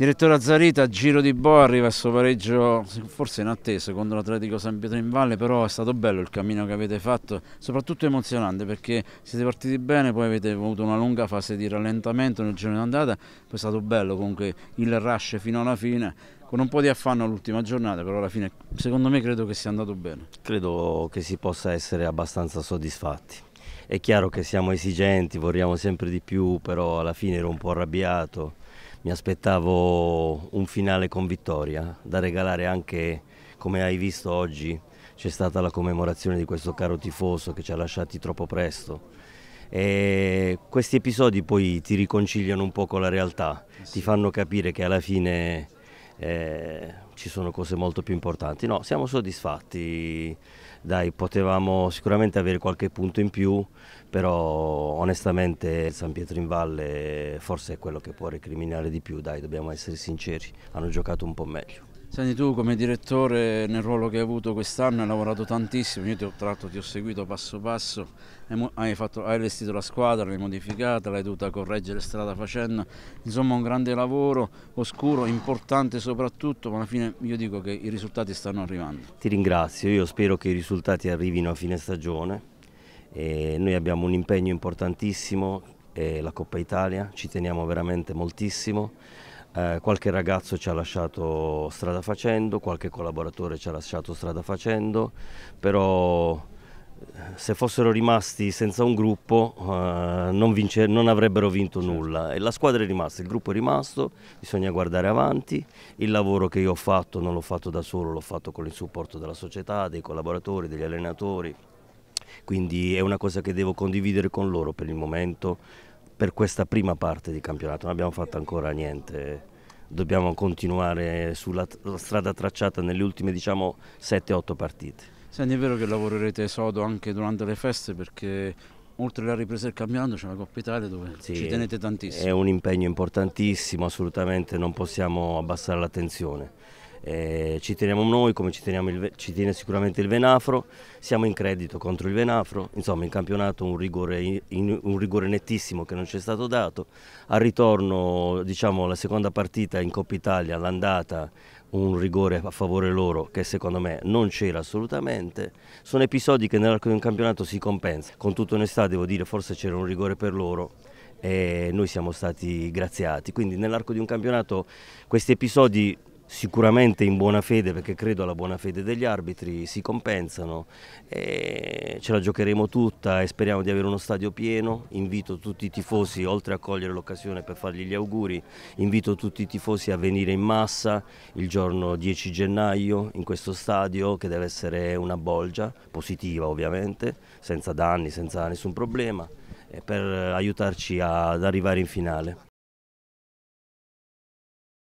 Direttore Azzarita, giro di boa, arriva il suo pareggio forse in attesa contro l'Atletico San Pietro in Valle, però è stato bello il cammino che avete fatto, soprattutto emozionante perché siete partiti bene, poi avete avuto una lunga fase di rallentamento nel giorno d'andata, poi è stato bello comunque il rush fino alla fine, con un po' di affanno all'ultima giornata, però alla fine secondo me credo che sia andato bene. Credo che si possa essere abbastanza soddisfatti. È chiaro che siamo esigenti, vorremmo sempre di più, però alla fine ero un po' arrabbiato mi aspettavo un finale con vittoria, da regalare anche, come hai visto oggi, c'è stata la commemorazione di questo caro tifoso che ci ha lasciati troppo presto. E questi episodi poi ti riconciliano un po' con la realtà, ti fanno capire che alla fine eh, ci sono cose molto più importanti. No, siamo soddisfatti, dai, potevamo sicuramente avere qualche punto in più, però onestamente il San Pietro in Valle forse è quello che può recriminare di più, dai, dobbiamo essere sinceri, hanno giocato un po' meglio. Senti tu come direttore nel ruolo che hai avuto quest'anno hai lavorato tantissimo, io ti ho, tra l'altro ti ho seguito passo passo, hai, fatto, hai allestito la squadra, l'hai modificata, l'hai dovuta correggere strada facendo, insomma un grande lavoro, oscuro, importante soprattutto, ma alla fine io dico che i risultati stanno arrivando. Ti ringrazio, io spero che i risultati arrivino a fine stagione, e noi abbiamo un impegno importantissimo, la Coppa Italia, ci teniamo veramente moltissimo eh, qualche ragazzo ci ha lasciato strada facendo, qualche collaboratore ci ha lasciato strada facendo, però eh, se fossero rimasti senza un gruppo eh, non, vince, non, avrebbero vinto certo. nulla. E la squadra è rimasta, il gruppo è rimasto, bisogna guardare avanti. Il lavoro che io ho fatto non l'ho fatto da solo, l'ho fatto con il supporto della società, dei collaboratori, degli allenatori. Quindi è una cosa che devo condividere con loro per il momento per questa prima parte di campionato, non abbiamo fatto ancora niente, dobbiamo continuare sulla strada tracciata nelle ultime diciamo 7-8 partite. Senti, è vero che lavorerete sodo anche durante le feste perché oltre alla ripresa del campionato c'è la Coppa Italia dove sì, ci tenete tantissimo. È un impegno importantissimo, assolutamente non possiamo abbassare la tensione eh, ci teniamo noi come ci, il, ci, tiene sicuramente il Venafro, siamo in credito contro il Venafro, insomma in campionato un rigore, in, un rigore nettissimo che non ci è stato dato, al ritorno diciamo la seconda partita in Coppa Italia, l'andata un rigore a favore loro che secondo me non c'era assolutamente. Sono episodi che nell'arco di un campionato si compensa. Con tutta onestà devo dire forse c'era un rigore per loro e noi siamo stati graziati. Quindi nell'arco di un campionato questi episodi sicuramente in buona fede perché credo alla buona fede degli arbitri, si compensano, e ce la giocheremo tutta e speriamo di avere uno stadio pieno, invito tutti i tifosi, oltre a cogliere l'occasione per fargli gli auguri, invito tutti i tifosi a venire in massa il giorno 10 gennaio in questo stadio che deve essere una bolgia, positiva ovviamente, senza danni, senza nessun problema, per aiutarci ad arrivare in finale.